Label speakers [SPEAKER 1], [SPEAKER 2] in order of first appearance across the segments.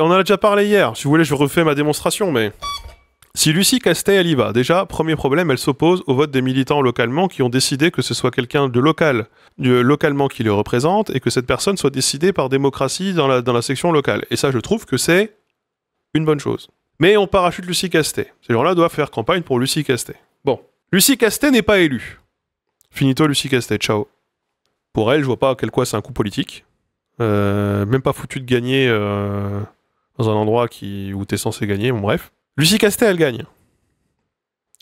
[SPEAKER 1] on en a déjà parlé hier. Si vous voulez, je refais ma démonstration, mais. Si Lucie Castet, elle y va, déjà, premier problème, elle s'oppose au vote des militants localement qui ont décidé que ce soit quelqu'un de local, localement qui le représente, et que cette personne soit décidée par démocratie dans la, section locale. Et ça, je trouve que c'est une bonne chose. Mais on parachute Lucie Castet. Ces gens-là doivent faire campagne pour Lucie Castet. Bon. Lucie Castet n'est pas élue. Finito Lucie Castet, ciao. Pour elle, je vois pas à quel quoi c'est un coup politique. Euh, même pas foutu de gagner... Euh, dans un endroit qui, où t'es censé gagner, bon bref. Lucie Castet, elle gagne.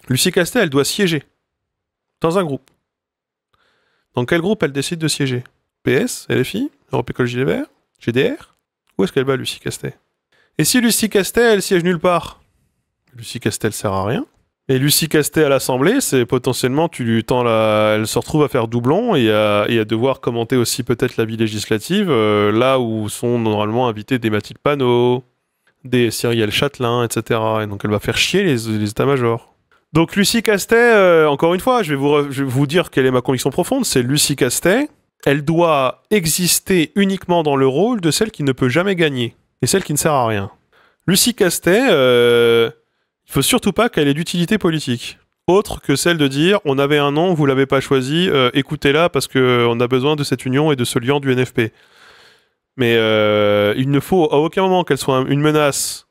[SPEAKER 1] Lucie Castet, elle doit siéger dans un groupe. Dans quel groupe elle décide de siéger PS, LFI, Europe Écologie Les Verts, GDR Où est-ce qu'elle va, Lucie Castet Et si Lucie Castet, elle siège nulle part Lucie Castet, elle sert à rien. Et Lucie Castet à l'Assemblée, c'est potentiellement, tu lui tends la... elle se retrouve à faire doublon et à, devoir commenter aussi peut-être la vie législative, euh, là où sont normalement invités des Mathilde Panot, des Cyrielle Châtelain, etc. Et donc elle va faire chier les, états-majors. Donc Lucie Castet, euh, encore une fois, je vais, vous dire quelle est ma conviction profonde, c'est Lucie Castet, elle doit exister uniquement dans le rôle de celle qui ne peut jamais gagner, et celle qui ne sert à rien. Lucie Castet, euh, il faut surtout pas qu'elle ait d'utilité politique. Autre que celle de dire on avait un nom, vous l'avez pas choisi, euh, écoutez-la parce qu'on a besoin de cette union et de ce lien du NFP. Mais euh, euh, il ne faut à aucun moment qu'elle soit une menace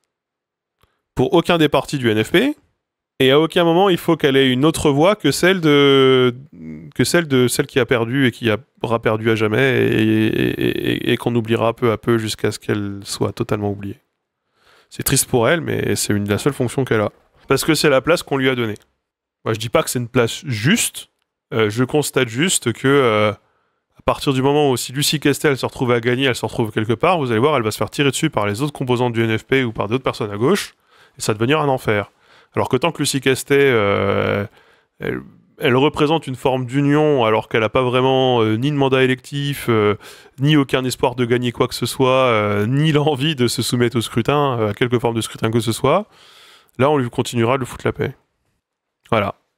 [SPEAKER 1] pour aucun des partis du NFP, et à aucun moment il faut qu'elle ait une autre voix que celle de que celle de celle qui a perdu et qui aura perdu à jamais et, qu'on oubliera peu à peu jusqu'à ce qu'elle soit totalement oubliée. C'est triste pour elle, mais c'est une la seule fonction qu'elle a parce que c'est la place qu'on lui a donnée. Moi, je dis pas que c'est une place juste. Euh, je constate juste que euh, à partir du moment où si Lucie Castel se retrouve à gagner, elle se retrouve quelque part, vous allez voir, elle va se faire tirer dessus par les autres composantes du NFP ou par d'autres personnes à gauche, et ça va devenir un enfer. Alors que tant que Lucie Castel, euh, elle, représente une forme d'union, alors qu'elle n'a pas vraiment euh, ni de mandat électif, euh, ni aucun espoir de gagner quoi que ce soit, ni l'envie de se soumettre au scrutin, à quelque forme de scrutin que ce soit, là on lui continuera de le foutre la paix. Voilà.